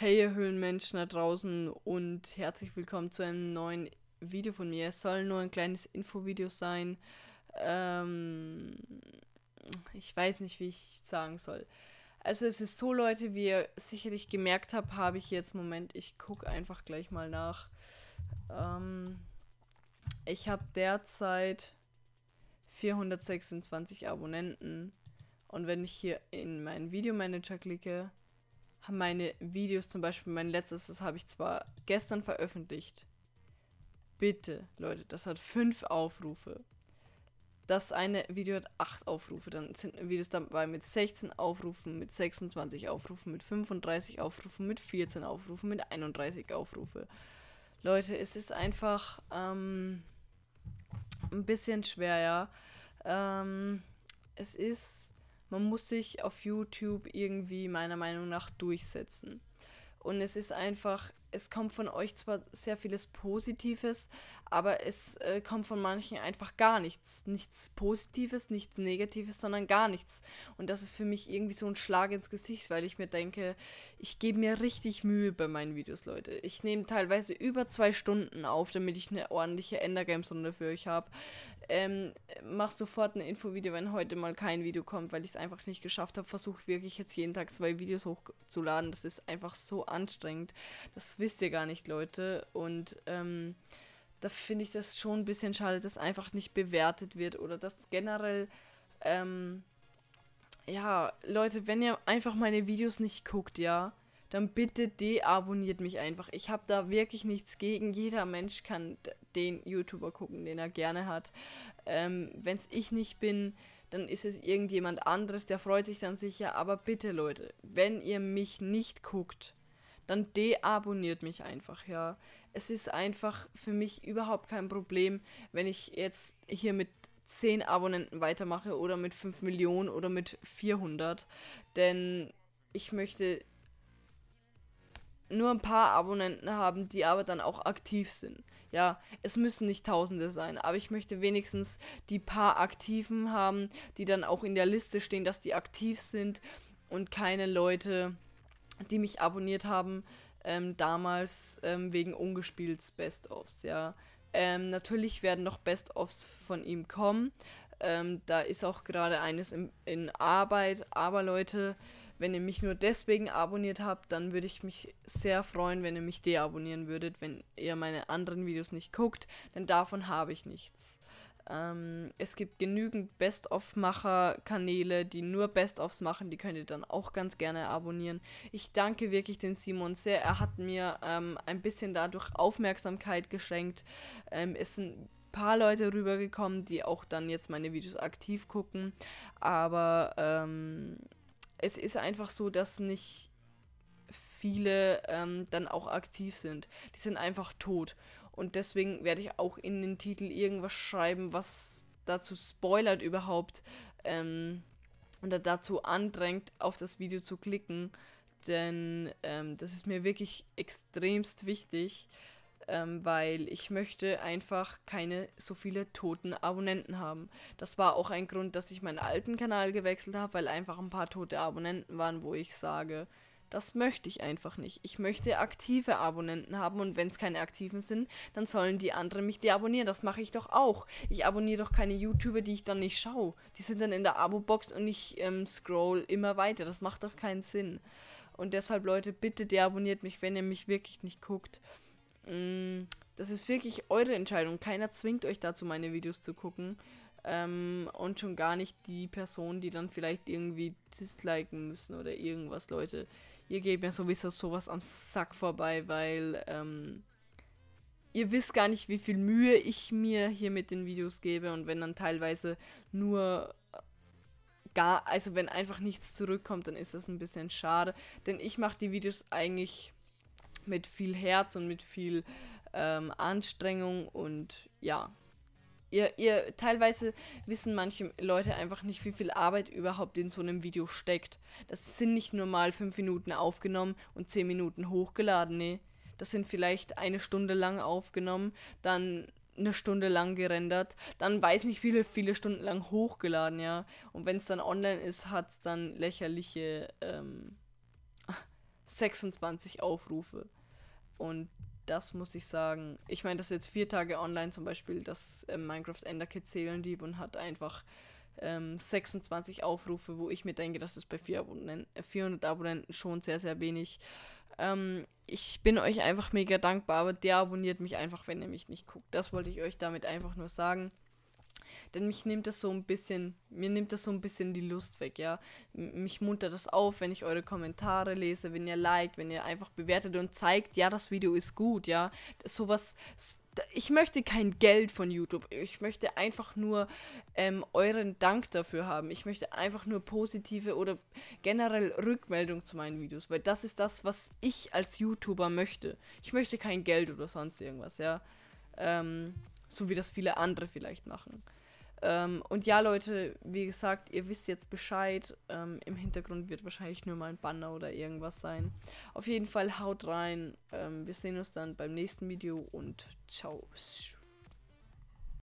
Hey ihr Höhlenmenschen da draußen und herzlich willkommen zu einem neuen Video von mir. Es soll nur ein kleines Infovideo sein. Ähm, ich weiß nicht, wie ich sagen soll. Also es ist so, Leute, wie ihr sicherlich gemerkt habt, habe ich jetzt, Moment, ich gucke einfach gleich mal nach. Ähm, ich habe derzeit 426 Abonnenten. Und wenn ich hier in meinen Videomanager klicke, haben meine Videos zum Beispiel, mein letztes, das habe ich zwar gestern veröffentlicht. Bitte, Leute, das hat fünf Aufrufe. Das eine Video hat acht Aufrufe. Dann sind Videos dabei mit 16 Aufrufen, mit 26 Aufrufen, mit 35 Aufrufen, mit 14 Aufrufen, mit 31 Aufrufe. Leute, es ist einfach ähm, ein bisschen schwer, ja. Ähm, es ist man muss sich auf YouTube irgendwie meiner Meinung nach durchsetzen. Und es ist einfach, es kommt von euch zwar sehr vieles Positives, aber es äh, kommt von manchen einfach gar nichts. Nichts Positives, nichts Negatives, sondern gar nichts. Und das ist für mich irgendwie so ein Schlag ins Gesicht, weil ich mir denke, ich gebe mir richtig Mühe bei meinen Videos, Leute. Ich nehme teilweise über zwei Stunden auf, damit ich eine ordentliche Endergames-Runde für euch habe. Ähm, mach sofort ein Infovideo, wenn heute mal kein Video kommt, weil ich es einfach nicht geschafft habe. Versuche wirklich jetzt jeden Tag zwei Videos hochzuladen. Das ist einfach so anstrengend. Das wisst ihr gar nicht, Leute. Und ähm, da finde ich das schon ein bisschen schade, dass einfach nicht bewertet wird oder dass generell, ähm, ja, Leute, wenn ihr einfach meine Videos nicht guckt, ja, dann bitte deabonniert mich einfach. Ich habe da wirklich nichts gegen. Jeder Mensch kann den YouTuber gucken, den er gerne hat. Ähm, wenn es ich nicht bin, dann ist es irgendjemand anderes, der freut sich dann sicher. Aber bitte, Leute, wenn ihr mich nicht guckt, dann deabonniert mich einfach, ja. Es ist einfach für mich überhaupt kein Problem, wenn ich jetzt hier mit 10 Abonnenten weitermache oder mit 5 Millionen oder mit 400. Denn ich möchte nur ein paar Abonnenten haben, die aber dann auch aktiv sind. Ja, es müssen nicht Tausende sein, aber ich möchte wenigstens die paar Aktiven haben, die dann auch in der Liste stehen, dass die aktiv sind und keine Leute, die mich abonniert haben, ähm, damals ähm, wegen ungespieltes Best-ofs, ja. Ähm, natürlich werden noch Best-ofs von ihm kommen. Ähm, da ist auch gerade eines in, in, Arbeit. Aber Leute, wenn ihr mich nur deswegen abonniert habt, dann würde ich mich sehr freuen, wenn ihr mich deabonnieren würdet, wenn ihr meine anderen Videos nicht guckt, denn davon habe ich nichts. Ähm, es gibt genügend Best-of-Macher-Kanäle, die nur Best-ofs machen. Die könnt ihr dann auch ganz gerne abonnieren. Ich danke wirklich den Simon sehr. Er hat mir ähm, ein bisschen dadurch Aufmerksamkeit geschenkt. Ähm, es sind ein paar Leute rübergekommen, die auch dann jetzt meine Videos aktiv gucken. Aber ähm, es ist einfach so, dass nicht viele ähm, dann auch aktiv sind. Die sind einfach tot. Und deswegen werde ich auch in den Titel irgendwas schreiben, was dazu spoilert überhaupt ähm, oder dazu andrängt, auf das Video zu klicken. Denn ähm, das ist mir wirklich extremst wichtig, ähm, weil ich möchte einfach keine so viele toten Abonnenten haben. Das war auch ein Grund, dass ich meinen alten Kanal gewechselt habe, weil einfach ein paar tote Abonnenten waren, wo ich sage, das möchte ich einfach nicht. Ich möchte aktive Abonnenten haben und wenn es keine aktiven sind, dann sollen die anderen mich deabonnieren. Das mache ich doch auch. Ich abonniere doch keine YouTuber, die ich dann nicht schaue. Die sind dann in der Abo-Box und ich ähm, scroll immer weiter. Das macht doch keinen Sinn. Und deshalb, Leute, bitte deabonniert mich, wenn ihr mich wirklich nicht guckt. Mm, das ist wirklich eure Entscheidung. Keiner zwingt euch dazu, meine Videos zu gucken. Ähm, und schon gar nicht die Personen, die dann vielleicht irgendwie disliken müssen oder irgendwas, Leute. Ihr geht mir sowieso sowas am Sack vorbei, weil ähm, ihr wisst gar nicht, wie viel Mühe ich mir hier mit den Videos gebe und wenn dann teilweise nur äh, gar, also wenn einfach nichts zurückkommt, dann ist das ein bisschen schade, denn ich mache die Videos eigentlich mit viel Herz und mit viel ähm, Anstrengung und ja, Ihr, ihr, teilweise wissen manche Leute einfach nicht, wie viel Arbeit überhaupt in so einem Video steckt. Das sind nicht nur mal fünf Minuten aufgenommen und zehn Minuten hochgeladen, nee. Das sind vielleicht eine Stunde lang aufgenommen, dann eine Stunde lang gerendert, dann weiß nicht viele, viele Stunden lang hochgeladen, ja. Und wenn es dann online ist, hat es dann lächerliche ähm, 26 Aufrufe. Und das muss ich sagen. Ich meine, das ist jetzt vier Tage online zum Beispiel, das äh, Minecraft Ender Kit lieb und hat einfach ähm, 26 Aufrufe, wo ich mir denke, das ist bei Abonnenten, 400 äh, Abonnenten schon sehr, sehr wenig. Ähm, ich bin euch einfach mega dankbar, aber der abonniert mich einfach, wenn ihr mich nicht guckt. Das wollte ich euch damit einfach nur sagen. Denn mich nimmt das so ein bisschen, mir nimmt das so ein bisschen die Lust weg, ja. Mich muntert das auf, wenn ich eure Kommentare lese, wenn ihr liked, wenn ihr einfach bewertet und zeigt, ja, das Video ist gut, ja. Sowas, ich möchte kein Geld von YouTube. Ich möchte einfach nur ähm, euren Dank dafür haben. Ich möchte einfach nur positive oder generell Rückmeldung zu meinen Videos, weil das ist das, was ich als YouTuber möchte. Ich möchte kein Geld oder sonst irgendwas, ja. Ähm, so wie das viele andere vielleicht machen. Ähm, und ja, Leute, wie gesagt, ihr wisst jetzt Bescheid. Ähm, Im Hintergrund wird wahrscheinlich nur mal ein Banner oder irgendwas sein. Auf jeden Fall haut rein. Ähm, wir sehen uns dann beim nächsten Video und ciao.